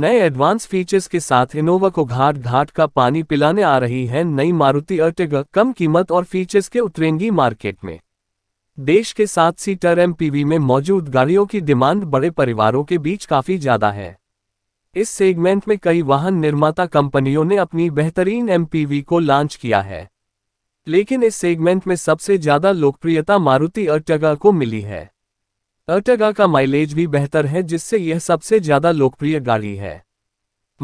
नए advance features के साथ इनोवा को घाट घाट का पानी पिलाने आ रही है नई मारुति अर्टिगा कम कीमत और फीचर्स के उतरेंगी मार्केट में देश के सात सीटर एमपीवी में मौजूद गाड़ियों की डिमांड बड़े परिवारों के बीच काफी ज्यादा है इस सेगमेंट में कई वाहन निर्माता कंपनियों ने अपनी बेहतरीन एमपीवी को लॉन्च किया है लेकिन इस सेगमेंट में सबसे ज्यादा लोकप्रियता मारुति अर्टेगा को मिली है अर्टेगा का माइलेज भी बेहतर है जिससे यह सबसे ज्यादा लोकप्रिय गाड़ी है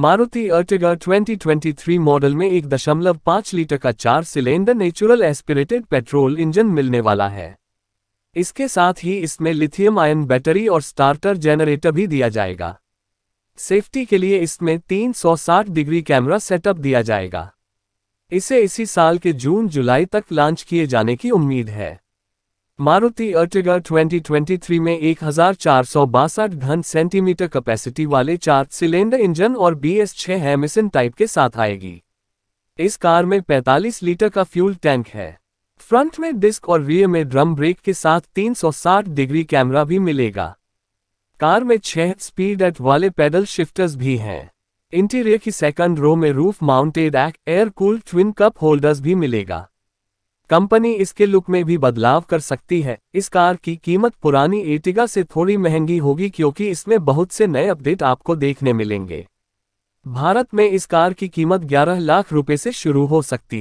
मारुति अर्टेगा 2023 मॉडल में एक दशमलव पाँच लीटर का चार cylinder natural aspirated petrol engine मिलने वाला है इसके साथ ही इसमें लिथियम आयन बैटरी और स्टार्टर जनरेटर भी दिया जाएगा सेफ्टी के लिए इसमें 360 डिग्री कैमरा सेटअप दिया जाएगा इसे इसी साल के जून जुलाई तक लॉन्च किए जाने की उम्मीद है मारुति अर्टिगा 2023 में एक घन सेंटीमीटर कैपेसिटी वाले चार सिलेंडर इंजन और बी एस छह टाइप के साथ आएगी इस कार में 45 लीटर का फ्यूल टैंक है फ्रंट में डिस्क और रियर में ड्रम ब्रेक के साथ 360 डिग्री कैमरा भी मिलेगा कार में छह स्पीड एट वाले पैडल शिफ्टर्स भी हैं इंटीरियर की सेकंड रो में roof mounted act air cool twin cup holders भी मिलेगा कंपनी इसके लुक में भी बदलाव कर सकती है इस कार की कीमत पुरानी एटिगा से थोड़ी महंगी होगी क्योंकि इसमें बहुत से नए अपडेट आपको देखने मिलेंगे भारत में इस कार की कीमत 11 लाख रुपए से शुरू हो सकती है